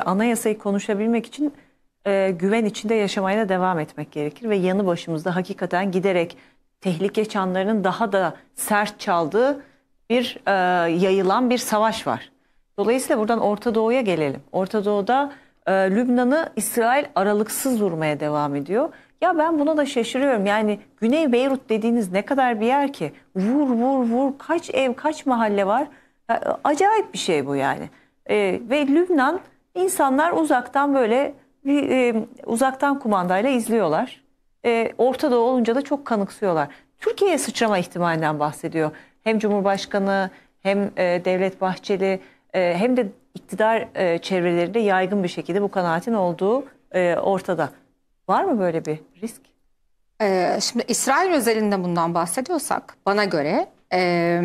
anayasayı konuşabilmek için e, güven içinde yaşamaya da devam etmek gerekir. Ve yanı başımızda hakikaten giderek tehlike çanlarının daha da sert çaldığı bir e, yayılan bir savaş var. Dolayısıyla buradan Orta Doğu'ya gelelim. Orta Doğu'da e, Lübnan'ı İsrail aralıksız vurmaya devam ediyor. Ya ben buna da şaşırıyorum. Yani Güney Beyrut dediğiniz ne kadar bir yer ki? Vur vur vur kaç ev kaç mahalle var? Ya, acayip bir şey bu yani. E, ve Lübnan İnsanlar uzaktan böyle bir e, uzaktan kumandayla izliyorlar. E, Orta olunca da çok kanıksıyorlar. Türkiye'ye sıçrama ihtimalinden bahsediyor. Hem Cumhurbaşkanı hem e, Devlet Bahçeli e, hem de iktidar e, çevrelerinde yaygın bir şekilde bu kanaatin olduğu e, ortada. Var mı böyle bir risk? Ee, şimdi İsrail özelinde bundan bahsediyorsak bana göre ee,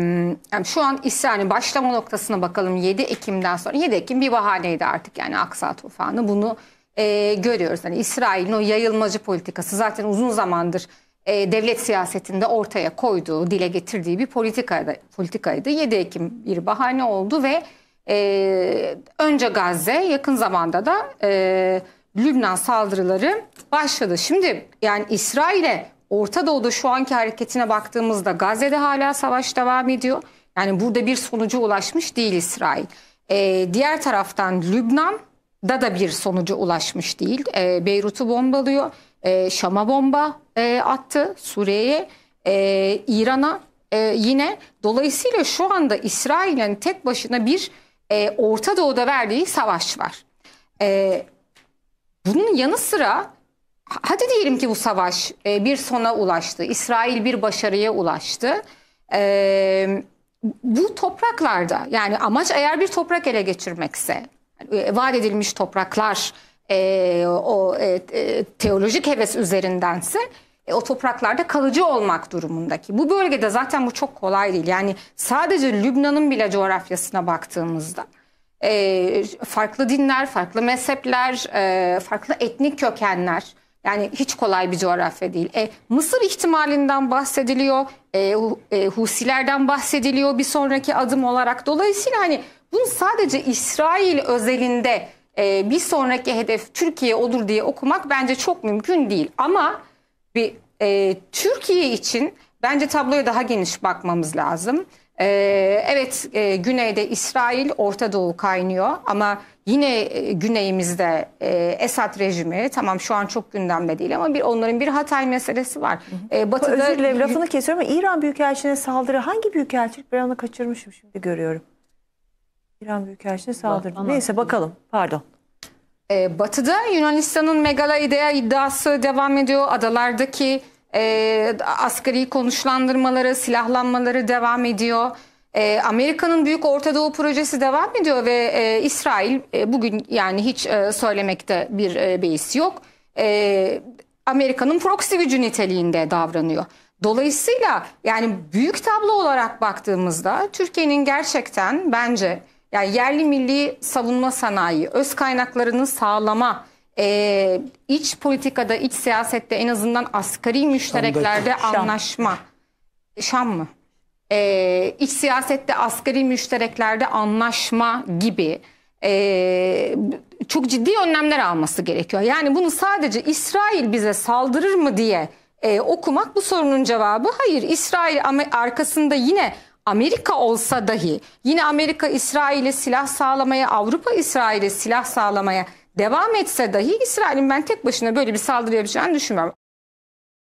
şu an isyanın başlama noktasına bakalım 7 Ekim'den sonra 7 Ekim bir bahaneydi artık yani Aksa tufanı bunu e, görüyoruz. Yani İsrail'in o yayılmacı politikası zaten uzun zamandır e, devlet siyasetinde ortaya koyduğu, dile getirdiği bir politikaydı. politikaydı. 7 Ekim bir bahane oldu ve e, önce Gazze yakın zamanda da e, Lübnan saldırıları başladı. Şimdi yani İsrail'e Orta Doğu'da şu anki hareketine baktığımızda Gazze'de hala savaş devam ediyor. Yani burada bir sonuca ulaşmış değil İsrail. Ee, diğer taraftan Lübnan'da da bir sonuca ulaşmış değil. E, Beyrut'u bombalıyor. E, Şam'a bomba e, attı. Suriye'ye, e, İran'a e, yine. Dolayısıyla şu anda İsrail'in tek başına bir e, Orta Doğu'da verdiği savaş var. E, bunun yanı sıra hadi diyelim ki bu savaş e, bir sona ulaştı. İsrail bir başarıya ulaştı. E, bu topraklarda yani amaç eğer bir toprak ele geçirmekse e, vaat edilmiş topraklar o teolojik heves üzerindense o topraklarda kalıcı olmak durumundaki. Bu bölgede zaten bu çok kolay değil. Yani sadece Lübnan'ın bile coğrafyasına baktığımızda e, farklı dinler, farklı mezhepler, e, farklı etnik kökenler yani hiç kolay bir coğrafya değil. E, Mısır ihtimalinden bahsediliyor. E, e, Husilerden bahsediliyor bir sonraki adım olarak. Dolayısıyla hani bunu sadece İsrail özelinde e, bir sonraki hedef Türkiye olur diye okumak bence çok mümkün değil. Ama bir e, Türkiye için bence tabloya daha geniş bakmamız lazım. Ee, evet e, güneyde İsrail, Orta Doğu kaynıyor ama yine e, güneyimizde e, Esad rejimi tamam şu an çok gündemde değil ama bir onların bir Hatay meselesi var. E, batıda... Özür dilerim lafını kesiyorum ama İran Büyükelçiliğine saldırı hangi büyükelçilik ben onu kaçırmışım şimdi görüyorum. İran Büyükelçiliğine saldırı. Bak, Neyse bakalım pardon. Ee, batıda Yunanistan'ın Megala iddia iddiası devam ediyor. Adalardaki e, asgari konuşlandırmaları, silahlanmaları devam ediyor. E, Amerika'nın büyük Orta Doğu projesi devam ediyor ve e, İsrail e, bugün yani hiç e, söylemekte bir e, beis yok. E, Amerika'nın proxy gücü niteliğinde davranıyor. Dolayısıyla yani büyük tablo olarak baktığımızda Türkiye'nin gerçekten bence yani yerli milli savunma sanayi, öz kaynaklarını sağlama, e, iç politikada, iç siyasette en azından asgari müştereklerde Şam'daki. anlaşma. Şam mı? E, iç siyasette asgari müştereklerde anlaşma gibi e, çok ciddi önlemler alması gerekiyor. Yani bunu sadece İsrail bize saldırır mı diye e, okumak bu sorunun cevabı. Hayır İsrail arkasında yine Amerika olsa dahi yine Amerika İsrail'e silah sağlamaya Avrupa İsrail'e silah sağlamaya devam etse dahi İsrail'in ben tek başına böyle bir saldırı yapacağını düşünmüyorum.